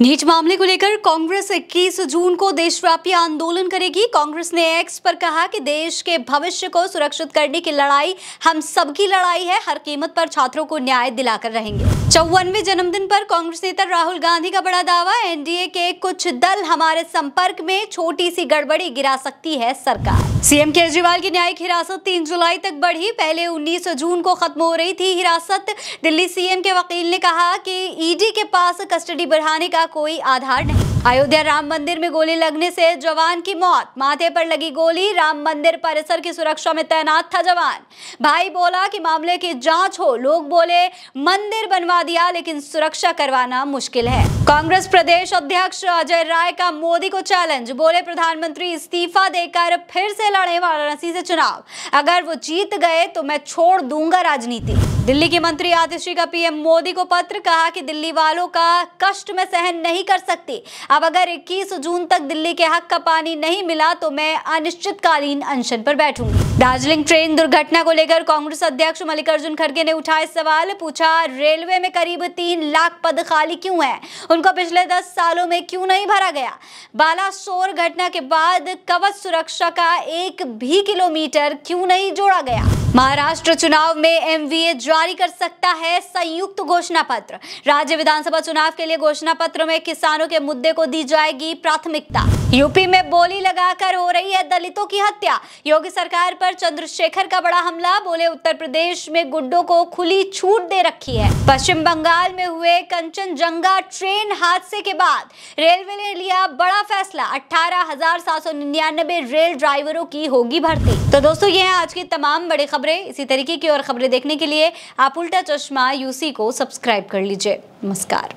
NEET मामले को लेकर कांग्रेस 21 जून को देशव्यापी आंदोलन करेगी कांग्रेस ने एक्स पर कहा कि देश के भविष्य को सुरक्षित करने की लड़ाई हम सबकी लड़ाई है हर कीमत पर छात्रों को न्याय दिलाकर रहेंगे चौवनवे जन्मदिन पर कांग्रेस नेता राहुल गांधी का बड़ा दावा एनडीए के कुछ दल हमारे संपर्क में छोटी सी गड़बड़ी गिरा सकती है सरकार सीएम केजरीवाल की न्यायिक हिरासत तीन जुलाई तक बढ़ी पहले उन्नीस जून को खत्म हो रही थी हिरासत दिल्ली सीएम के वकील ने कहा की ईडी के पास कस्टडी बढ़ाने का कोई आधार नहीं अयोध्या राम मंदिर में गोली लगने से जवान की मौत माथे पर लगी गोली राम मंदिर परिसर की सुरक्षा में तैनात था जवान भाई बोला कि मामले की जांच हो लोग बोले मंदिर बनवा दिया लेकिन सुरक्षा करवाना मुश्किल है कांग्रेस प्रदेश अध्यक्ष अजय राय का मोदी को चैलेंज बोले प्रधानमंत्री इस्तीफा देकर फिर से लड़े वाराणसी से चुनाव अगर वो जीत गए तो मैं छोड़ दूंगा राजनीति दिल्ली के मंत्री आतिशी का पीएम मोदी को पत्र कहा कि दिल्ली वालों का कष्ट में सहन नहीं कर सकती अब अगर 21 जून तक दिल्ली के हक का पानी नहीं मिला तो मैं अनिश्चितकालीन अनशन पर बैठूंगी दार्जिलिंग ट्रेन दुर्घटना को लेकर कांग्रेस अध्यक्ष मल्लिकार्जुन खड़गे ने उठाए सवाल पूछा रेलवे में करीब तीन लाख पद खाली क्यों है उनको पिछले दस सालों में क्यों नहीं भरा गया बालासोर घटना के बाद कवच सुरक्षा का एक भी किलोमीटर क्यों नहीं जोड़ा गया महाराष्ट्र चुनाव में एमवीए जारी कर सकता है संयुक्त घोषणा पत्र राज्य विधानसभा चुनाव के लिए घोषणा पत्र में किसानों के मुद्दे को दी जाएगी प्राथमिकता यूपी में बोली लगाकर हो रही है दलितों की हत्या योगी सरकार पर चंद्रशेखर का बड़ा हमला बोले उत्तर प्रदेश में गुड्डों को खुली छूट दे रखी है पश्चिम बंगाल में हुए जंगा ट्रेन हादसे के बाद रेलवे ने लिया बड़ा फैसला अठारह रेल ड्राइवरों की होगी भर्ती तो दोस्तों ये है आज की तमाम बड़ी खबर खबरें इसी तरीके की और खबरें देखने के लिए आप उल्टा चश्मा यूसी को सब्सक्राइब कर लीजिए नमस्कार